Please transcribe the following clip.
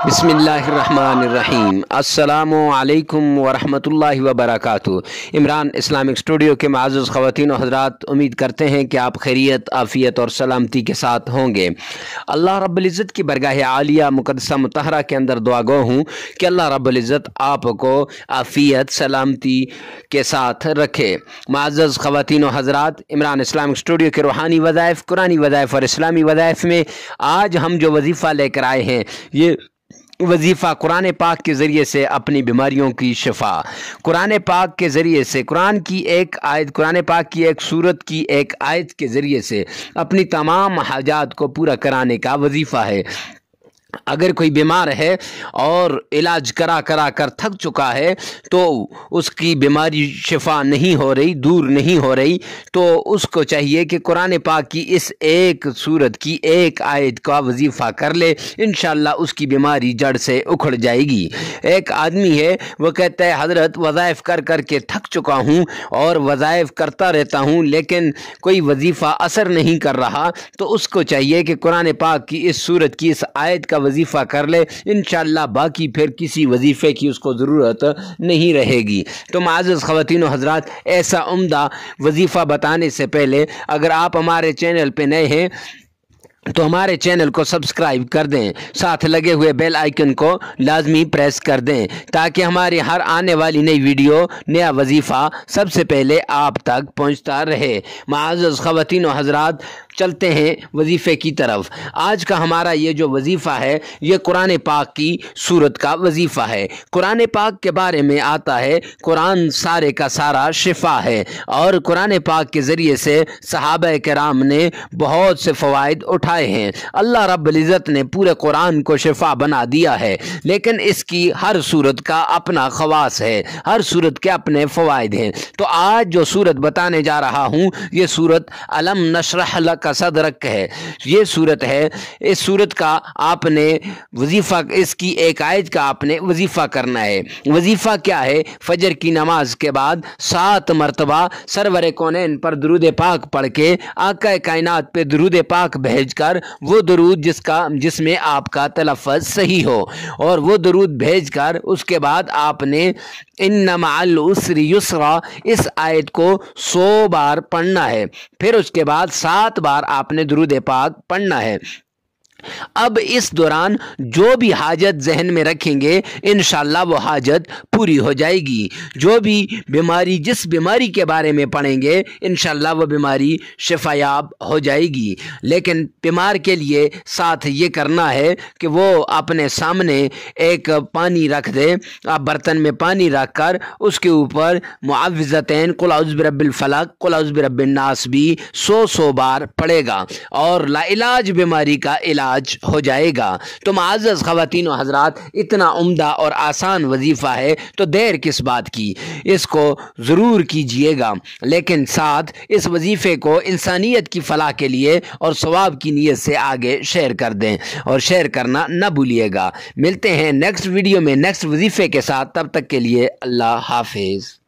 बसमीम् अल्लाम वरहमल वबरक Imran Islamic studio के माज़ ख़वान हजरात उम्मीद करते हैं कि आप खैरियत आफ़ियत और सलामती के साथ होंगे अल्लाह रब्ज़त की बरगाह आलिया मुकदसा मतहरा के अंदर दुआगो हूँ कि अल्लाह रब्ज़त आपको आफ़ियत सलामती के साथ रखे माज़ ख़वान हजरात इमरान इस्लामिक स्टूडियो के रूहानी वज़ाइफ कुरानी वज़ाइफ और इस्लामी वज़ाइफ में आज हम जो वजीफ़ा लेकर आए हैं ये वजीफ़ा कुरान पाक के ज़रिए से अपनी बीमारियों की शफा कुरान पाक के ज़रिए से कुरान की एक आयत कुरान पाक की एक सूरत की एक आयत के ज़रिए से अपनी तमाम हाजात को पूरा कराने का वजीफ़ा है अगर कोई बीमार है और इलाज करा करा कर थक चुका है तो उसकी बीमारी शिफा नहीं हो रही दूर नहीं हो रही तो उसको चाहिए कि कुरान पाक की इस एक सूरत की एक आयत का वजीफ़ा कर ले इन उसकी बीमारी जड़ से उखड़ जाएगी एक आदमी है वह कहता है हजरत वज़ाइफ़ कर कर के थक चुका हूँ और वज़ाइफ़ करता रहता हूँ लेकिन कोई वजीफ़ा असर नहीं कर रहा तो उसको चाहिए कि कुरान पाक की इस सूरत की इस आयत का का वजीफ़ा कर ले इन बाकी फिर किसी वजीफ़े की उसको ज़रूरत नहीं रहेगी तो माजस खातिन हजरात ऐसा उमदा वजीफ़ा बताने से पहले अगर आप हमारे चैनल पर नए हैं तो हमारे चैनल को सब्सक्राइब कर दें साथ लगे हुए बेल आइकन को लाजमी प्रेस कर दें ताकि हमारी हर आने वाली नई वीडियो नया वजीफ़ा सबसे पहले आप तक पहुंचता रहे माज़ ख़वान हजरात चलते हैं वजीफ़े की तरफ आज का हमारा ये जो वजीफ़ा है ये कुरान पाक की सूरत का वजीफ़ा है कुरान पाक के बारे में आता है कुरान सारे का सारा शिफा है और कुरान पाक के ज़रिए से सहाब कराम ने बहुत से फ़वाद उठाए हैं अल्लाह रबत ने पूरे कुरान को शिफा बना दिया है लेकिन इसकी हर सूरत का अपना खवास है हर सूरत के अपने फ़वाद हैं तो आज जो सूरत बताने जा रहा हूँ ये सूरत अलम नशरहलक कसद रख है ये सूरत है इस सूरत का आपने वजीफ़ा इसकी एक आयत का आपने वजीफ़ा करना है वजीफ़ा क्या है फजर की नमाज के बाद सात मरतबा सरवर कौन पर दरूद पाक पढ़ के आका कायनात पे दरूद पाक भेज कर वो दरूद जिसका जिसमें आपका तलफ़ सही हो और वो दरूद भेज कर उसके बाद आपने इन उसरी युसरा इस आयत को सौ बार पढ़ना है फिर उसके बाद सात बार आपने दुरुद पाक पढ़ना है अब इस दौरान जो भी हाजत जहन में रखेंगे इन वो हाजत पूरी हो जाएगी जो भी बीमारी जिस बीमारी के बारे में पढ़ेंगे इन वो बीमारी शिफायाब हो जाएगी लेकिन बीमार के लिए साथ ये करना है कि वो अपने सामने एक पानी रख दे आप बर्तन में पानी रख कर उसके ऊपर मुआवज़तैन कुलाउज़बरबिलफलक कुलाउज़बरबिलनास भी सौ सौ बार पड़ेगा और लाइलाज बीमारी का इलाज इलाज हो जाएगा तो माजज़ ख़वान हजरात इतना उम्दा और आसान वजीफ़ा है तो देर किस बात की इसको ज़रूर कीजिएगा लेकिन साथ इस वजीफ़े को इंसानियत की फ़लाह के लिए और स्वाब की नीयत से आगे शेयर कर दें और शेयर करना ना भूलिएगा मिलते हैं नेक्स्ट वीडियो में नेक्स्ट वजीफ़े के साथ तब तक के लिए अल्लाह हाफिज़